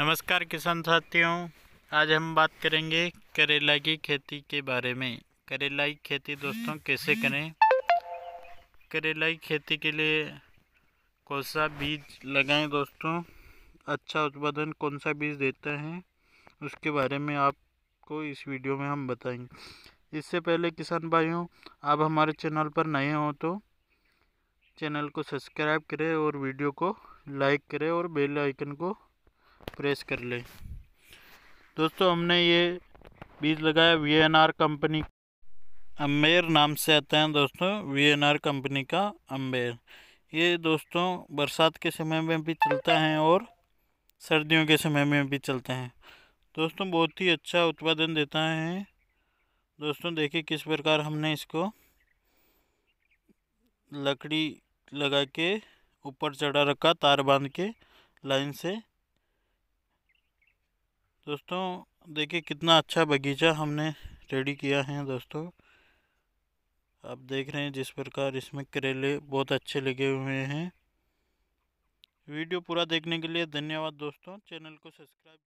नमस्कार किसान साथियों आज हम बात करेंगे करेला की खेती के बारे में करेला की खेती दोस्तों कैसे करें करेला की खेती के लिए कौन सा बीज लगाएं दोस्तों अच्छा उत्पादन कौन सा बीज देता है उसके बारे में आपको इस वीडियो में हम बताएंगे इससे पहले किसान भाइयों आप हमारे चैनल पर नए हों तो चैनल को सब्सक्राइब करें और वीडियो को लाइक करें और बेल आइकन को प्रेस कर लें दोस्तों हमने ये बीज लगाया वी एन आर कंपनी अम्बेर नाम से आता है दोस्तों वी एन आर कंपनी का अम्बेर ये दोस्तों बरसात के समय में भी चलता है और सर्दियों के समय में भी चलते हैं दोस्तों बहुत ही अच्छा उत्पादन देता है दोस्तों देखिए किस प्रकार हमने इसको लकड़ी लगा के ऊपर चढ़ा रखा तार बांध के लाइन से दोस्तों देखिए कितना अच्छा बगीचा हमने रेडी किया है दोस्तों आप देख रहे हैं जिस प्रकार इसमें करेले बहुत अच्छे लगे हुए हैं वीडियो पूरा देखने के लिए धन्यवाद दोस्तों चैनल को सब्सक्राइब